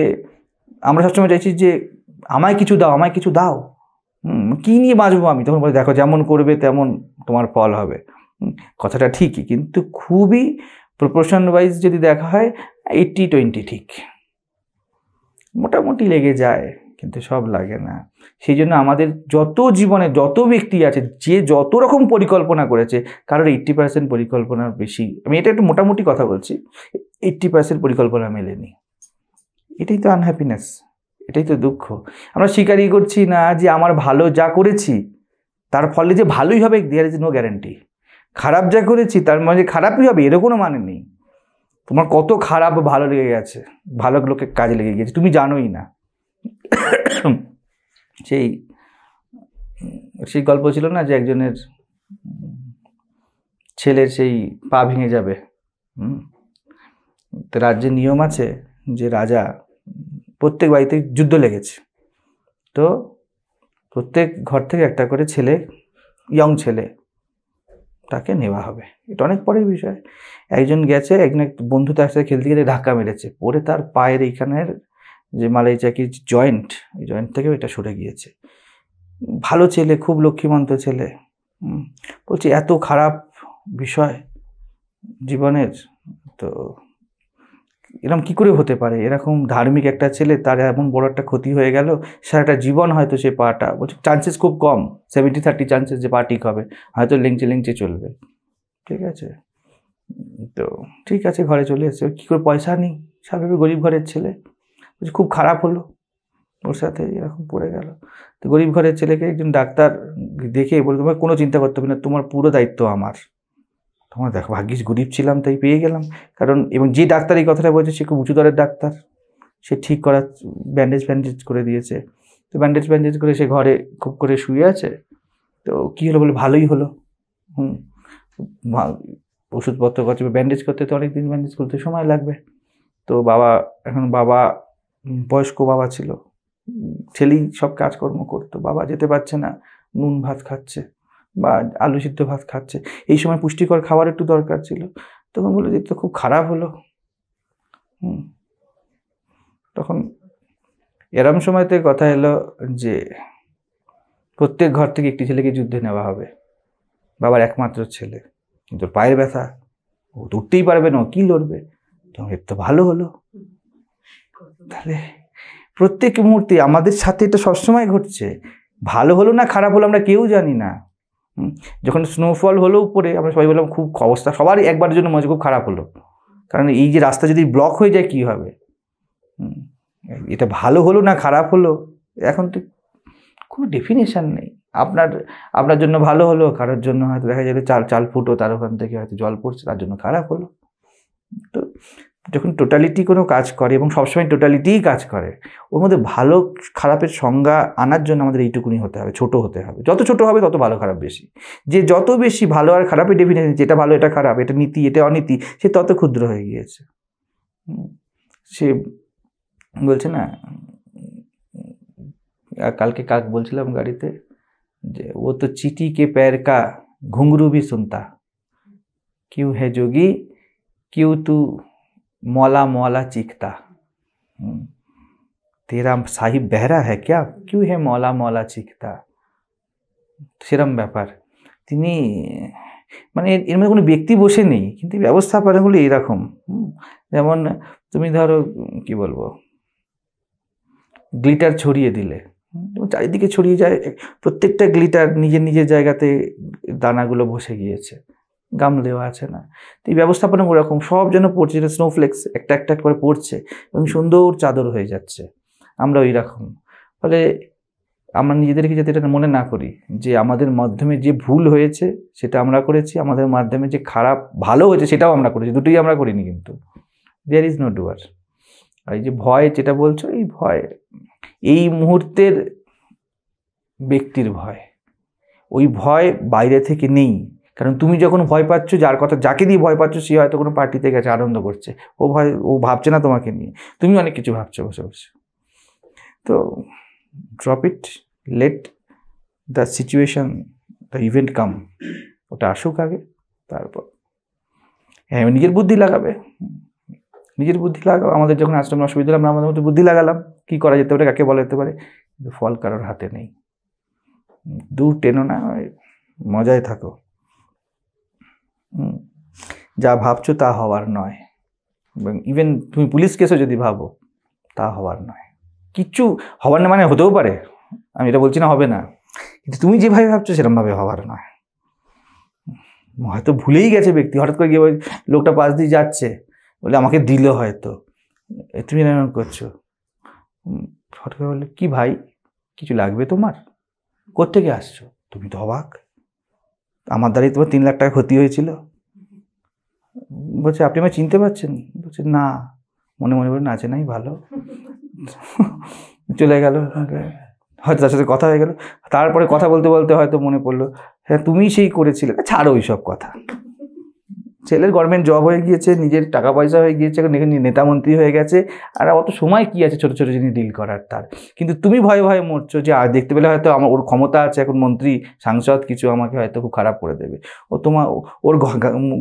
Speaker 2: আমরা সবসময় চাইছি যে আমায় কিছু দাও আমায় কিছু দাও কী নিয়ে বাঁচবো আমি তখন বলে দেখো যেমন করবে তেমন তোমার ফল হবে কথাটা ঠিকই কিন্তু খুবই প্রপোর্শন ওয়াইজ যদি দেখা হয় এইট্টি টোয়েন্টি ঠিক মোটামুটি লেগে যায় কিন্তু সব লাগে না সেই জন্য আমাদের যত জীবনে যত ব্যক্তি আছে যে যত রকম পরিকল্পনা করেছে কারোর এইট্টি পার্সেন্ট পরিকল্পনার বেশি আমি এটা একটু মোটামুটি কথা বলছি এইট্টি পার্সেন্ট পরিকল্পনা মেলেনি এটাই তো আনহ্যাপিনেস এটাই তো দুঃখ আমরা স্বীকারই করছি না যে আমার ভালো যা করেছি তার ফলে যে ভালোই হবে দেয়ার ইজ নো গ্যারান্টি খারাপ যা করেছি তার মানে খারাপই হবে এরও কোনো মানে নেই তোমার কত খারাপ ভালো লেগে গেছে ভালো লোকের কাজে লেগে গেছে তুমি জানোই না সেই সেই গল্প ছিল না যে একজনের ছেলের সেই পা ভেঙে যাবে তো রাজ্যে নিয়ম আছে যে রাজা প্রত্যেক বাড়িতে যুদ্ধ লেগেছে তো প্রত্যেক ঘর থেকে একটা করে ছেলে ইয়ং ছেলে তাকে নেওয়া হবে এটা অনেক পরের বিষয় একজন গেছে একজন এক বন্ধু তার সাথে খেলতে গেলে ধাক্কা মেরেছে পরে তার পায়ের এইখানের যে মালাই চাকি জয়েন্ট ওই জয়েন্ট থেকেও এটা সরে গিয়েছে ভালো ছেলে খুব লক্ষ্মীমন্ত ছেলে বলছি এত খারাপ বিষয় জীবনের তো এরকম কী করে হতে পারে এরকম ধার্মিক একটা ছেলে তার এমন বড় একটা ক্ষতি হয়ে গেল সারাটা জীবন হয়তো সে পাটা বলছে চান্সেস খুব কম সেভেন্টি থার্টি চান্সেস যে পা ঠিক হবে হয়তো লেংচে লেংচে চলবে ঠিক আছে তো ঠিক আছে ঘরে চলে এসেছে কী করে পয়সা নেই স্বাভাবিক গরিব ঘরের ছেলে বলছে খুব খারাপ হলো ওর সাথে এরকম পড়ে গেল তো গরিব ঘরের ছেলেকে একজন ডাক্তার দেখে বলে তোমার কোনো চিন্তা করতে হবে না তোমার পুরো দায়িত্ব আমার তোমার দেখো ভাগ্যিস গরিব ছিলাম তাই পেয়ে গেলাম কারণ এবং যে ডাক্তার এই কথাটা বলছে সে খুব উঁচু দরের ডাক্তার সে ঠিক করার ব্যান্ডেজ ব্যান্ডেজ করে দিয়েছে তো ব্যান্ডেজ ব্যান্ডেজ করে সে ঘরে খুব করে শুয়ে আছে তো কী হলো বলে ভালোই হলো হুম ওষুধপত্র করছে ব্যান্ডেজ করতে তো অনেক দিন ব্যান্ডেজ করতে সময় লাগবে তো বাবা এখন বাবা বয়স্ক বাবা ছিল ছেলেই সব কাজকর্ম করতো বাবা যেতে পারছে না নুন ভাত খাচ্ছে বা আলু সিদ্ধ ভাত খাচ্ছে এই সময় পুষ্টিকর খাবার একটু দরকার ছিল তখন বললো যে তো খুব খারাপ হলো হুম তখন এরম সময়তে কথা এলো যে প্রত্যেক ঘর থেকে একটি ছেলেকে যুদ্ধে নেওয়া হবে বাবার একমাত্র ছেলে কিন্তু পায়ের ব্যথা ও উঠতেই পারবে না ও কী লড়বে তখন এর তো ভালো হলো তাহলে প্রত্যেক মুহূর্তে আমাদের সাথে এটা সবসময় ঘটছে ভালো হলো না খারাপ হলো আমরা কেউ জানি না যখন স্নোফল হলো উপরে আমরা সবাই বললাম খুব অবস্থা সবারই একবারের জন্য মজা খুব খারাপ হলো কারণ এই যে রাস্তা যদি ব্লক হয়ে যায় কি হবে এটা ভালো হলো না খারাপ হলো এখন তো কোনো ডেফিনেশান নেই আপনার আপনার জন্য ভালো হলো কারোর জন্য হয়তো দেখা যায় চাল চাল ফুটো তার ওখান থেকে হয়তো জল পড়ছে তার জন্য খারাপ হলো তো যখন টোটালিটি কোনো কাজ করে এবং সবসময় টোটালিটিই কাজ করে ওর মধ্যে ভালো খারাপের সংজ্ঞা আনার জন্য আমাদের এইটুকুনি হতে হবে ছোট হতে হবে যত ছোট হবে তত ভালো খারাপ বেশি যে যত বেশি ভালো আর খারাপের ডেফিনেশন যেটা ভালো এটা খারাপ এটা নীতি এটা অনীতি সে তত ক্ষুদ্র হয়ে গিয়েছে সে বলছে না কালকে কাক বলছিলাম গাড়িতে যে ও তো চিটি কে প্যার কা ঘুঙ্গরু ভি শুনতা কিউ হে যোগী কিউ তু मौला मौला चीखता तेरा সাহিব বেহরা है क्या क्यों है मौला मौला চিকতা সেরম ব্যাপার তিনি মানে এর মধ্যে কোনো ব্যক্তি বসে নেই কিন্তু ব্যবস্থাপনাগুলি এরকম যেমন তুমি ধরো কি বলবো গ্লিটার ছড়িয়ে দিলে চারিদিকে ছড়িয়ে যায় প্রত্যেকটা গ্লিটার নিজের নিজের জায়গাতে দানাগুলো বসে গিয়েছে গামলেও আছে না তো এই ব্যবস্থাপনা ওরকম সব যেন পড়ছে যেটা স্নোফ্লেক্স একটা একটা করে পড়ছে এবং সুন্দর চাদর হয়ে যাচ্ছে আমরা ওই রকম ফলে আমরা নিজেদেরকে যাতে এটা মনে না করি যে আমাদের মাধ্যমে যে ভুল হয়েছে সেটা আমরা করেছি আমাদের মাধ্যমে যে খারাপ ভালো হয়েছে সেটাও আমরা করেছি দুটোই আমরা করিনি কিন্তু দেয়ার ইজ নো ডুয়ার আর এই যে ভয় যেটা বলছো এই ভয় এই মুহূর্তের ব্যক্তির ভয় ওই ভয় বাইরে থেকে নেই কারণ তুমি যখন ভয় পাচ্ছ যার কথা যাকে দিয়ে ভয় পাচ্ছ সে হয়তো কোনো পার্টিতে গেছে আনন্দ করছে ও ভয় ও ভাবছে না তোমাকে নিয়ে তুমি অনেক কিছু ভাবছো বসে বসে তো drop it let the situation the event come ওটা আসুক আগে তারপর হ্যাঁ নিজের বুদ্ধি লাগাবে নিজের বুদ্ধি লাগাও আমাদের যখন আশ্রমে অসুবিধা হলো আমরা আমাদের মতো বুদ্ধি লাগালাম কী করা যেতে পারে কাকে বলা যেতে পারে কিন্তু ফল কারোর হাতে নেই দূর টেনো না মজায় থাকো যা ভাবছো তা হওয়ার নয় এবং ইভেন তুমি পুলিশ কেসও যদি ভাবো তা হওয়ার নয় কিচ্ছু হওয়ার না মানে হতেও পারে আমি এটা বলছি না হবে না কিন্তু তুমি যেভাবে ভাবছো সেরকমভাবে হওয়ার নয় হয়তো ভুলেই গেছে ব্যক্তি হঠাৎ করে গিয়ে লোকটা পাশ দিয়ে যাচ্ছে বলে আমাকে দিল হয়তো তুমি এরকম করছো হঠাৎ করে বললে কী ভাই কিছু লাগবে তোমার কোথেকে আসছো তুমি তো অবাক আমার দ্বারাই তোমার তিন লাখ টাকা ক্ষতি হয়েছিল বলছে আপনি আমায় চিনতে পারছেন বলছে না মনে মনে বলে নাচে নাই ভালো চলে গেল হয়তো তার সাথে কথা হয়ে গেল তারপরে কথা বলতে বলতে হয়তো মনে পড়লো হ্যাঁ তুমি সেই করেছিলে ছাড়ো ওই সব কথা ছেলের গভর্নমেন্ট জব হয়ে গিয়েছে নিজের টাকা পয়সা হয়ে গিয়েছে নেতা মন্ত্রী হয়ে গেছে আর অত সময় কি আছে ছোটো ছোটো জিনিস ডিল করার তার কিন্তু তুমি ভয়ে ভয়ে মরছো যে আর দেখতে পেলে হয়তো আমার ওর ক্ষমতা আছে এখন মন্ত্রী সাংসদ কিছু আমাকে হয়তো খুব খারাপ করে দেবে ও তোমার ওর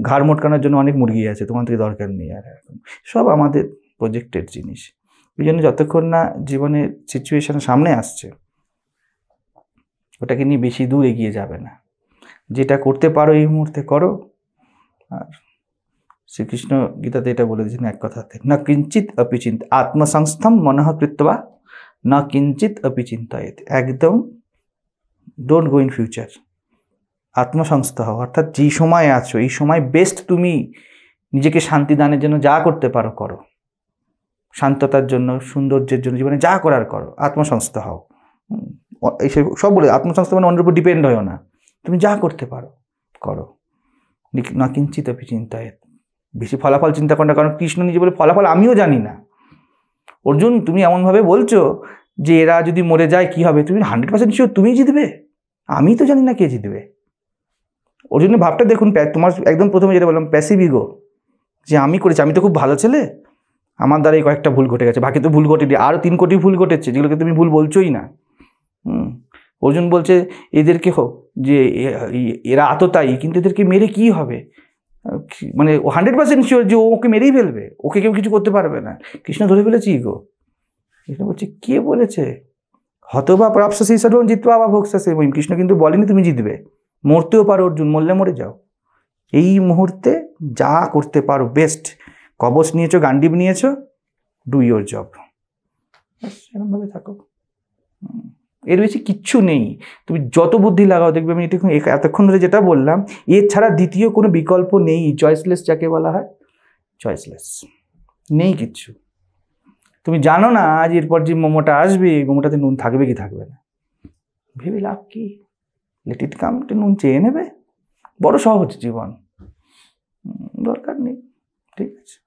Speaker 2: ঘাড় মোটকানোর জন্য অনেক মুরগি আছে তোমার থেকে দরকার নেই আর এখন সব আমাদের প্রজেক্টের জিনিস ওই জন্য যতক্ষণ না জীবনের সিচুয়েশান সামনে আসছে ওটাকে নিয়ে বেশি দূর এগিয়ে যাবে না যেটা করতে পারো এই মুহূর্তে করো আর শ্রীকৃষ্ণ গীতাতে এটা বলে দিয়েছেন এক কথাতে না কিঞ্চিত অপিচিন্ত আত্মসংস্থম মনঃ কৃত্বা না কিঞ্চিত অপিচিন্তায়ত একদম ডোন্ট গো ইন ফিউচার আত্মসংস্থ হও অর্থাৎ যেই সময় আছো এই সময় বেস্ট তুমি নিজেকে শান্তি দানের জন্য যা করতে পারো করো শান্ততার জন্য সৌন্দর্যের জন্য জীবনে যা করার করো আত্মসংস্থ হও এইসব সব বলে আত্মসংস্থ মানে অন্যের উপর ডিপেন্ড হও না তুমি যা করতে পারো করো না কিঞ্চিত চিন্তায় বেশি ফলাফল চিন্তা করেন না কারণ কৃষ্ণ নিজে বলে ফলাফল আমিও জানি না অর্জুন তুমি এমনভাবে বলছো যে এরা যদি মরে যায় কি হবে তুমি হান্ড্রেড পার্সেন্ট শিওর তুমি জিতবে আমি তো জানি না কে জিতবে ওর জন্য ভাবটা দেখুন তোমার একদম প্রথমে যেটা বললাম প্যাসিভিগো যে আমি করেছি আমি তো খুব ভালো ছেলে আমার দ্বারা এই কয়েকটা ভুল ঘটে গেছে বাকি তো ভুল ঘটেনি আরও তিন কোটি ভুল ঘটেছে যেগুলোকে তুমি ভুল বলছোই না অর্জুন বলছে এদেরকে হোক যে এরা তাই কিন্তু এদেরকে মেরে কি হবে মানে হান্ড্রেড পার্সেন্ট শিওর যে ওকে মেরেই ফেলবে ওকে কেউ কিছু করতে পারবে না কৃষ্ণ ধরে ফেলেছি ইগো কৃষ্ণ বলছে কে বলেছে হতবা সেই সর্বম জিতবা বা ভোগসাসে বইম কৃষ্ণ কিন্তু বলেনি তুমি জিতবে মরতেও পারো অর্জুন মরলে মরে যাও এই মুহূর্তে যা করতে পারো বেস্ট কবচ নিয়েছো গান্ডিব নিয়েছো ডু ইয়োর জব এরকমভাবে থাকো হুম এর বেশি কিচ্ছু নেই তুমি যত বুদ্ধি লাগাও দেখবে আমি এটা এতক্ষণ ধরে যেটা বললাম এছাড়া দ্বিতীয় কোনো বিকল্প নেই চয়েসলেস যাকে বলা হয় চয়েসলেস নেই কিচ্ছু তুমি জানো না আজ এরপর যে মোমোটা আসবে এই মোমোটাতে নুন থাকবে কি থাকবে না ভেবে লাভ কি লেট ইট কাম একটু নুন চেয়ে নেবে বড় সহজ জীবন দরকার নেই ঠিক আছে